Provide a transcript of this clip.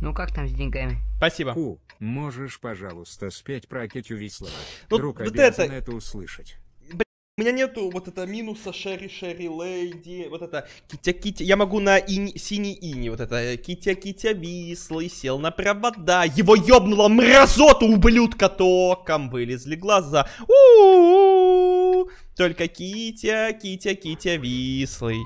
Ну как там с деньгами? Спасибо. Ку, можешь, пожалуйста, спеть про Кетю Вислова? Ну, вот, Друг вот это... это услышать. У меня нету вот это минуса Шерри Шерри Лейди, вот это китя китя. Я могу на инь, синий ини вот это китя китя вислый сел на провода. Его ёбнуло мразоту, ублюдка током вылезли глаза. У -у -у -у. Только китя китя китя вислый.